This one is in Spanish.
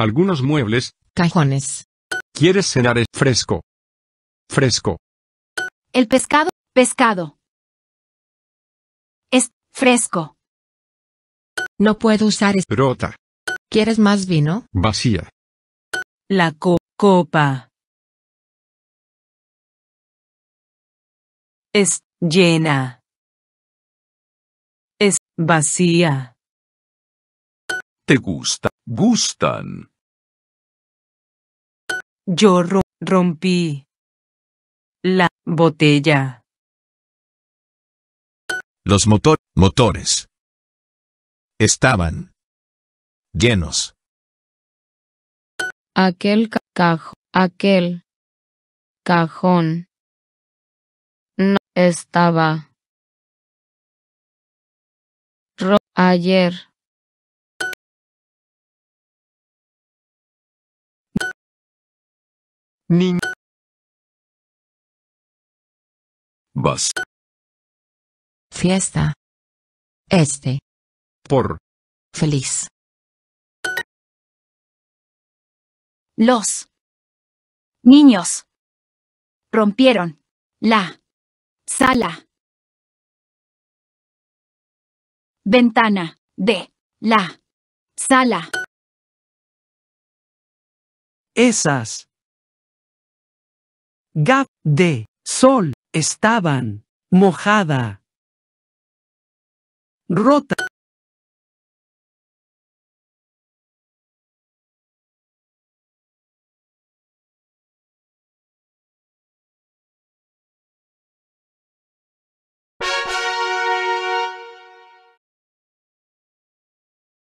Algunos muebles. Cajones. ¿Quieres cenar es fresco? Fresco. El pescado, pescado. Es fresco. No puedo usar es. brota ¿Quieres más vino? Vacía. La copa. Es llena. Es vacía. Te gusta. Gustan. Yo rompí la botella. Los motor motores estaban llenos. Aquel ca aquel cajón no estaba ayer. niño, Bus. Fiesta. Este. Por. Feliz. Los. Niños. Rompieron. La. Sala. Ventana. De. La. Sala. Esas. Gap de sol estaban mojada. Rota.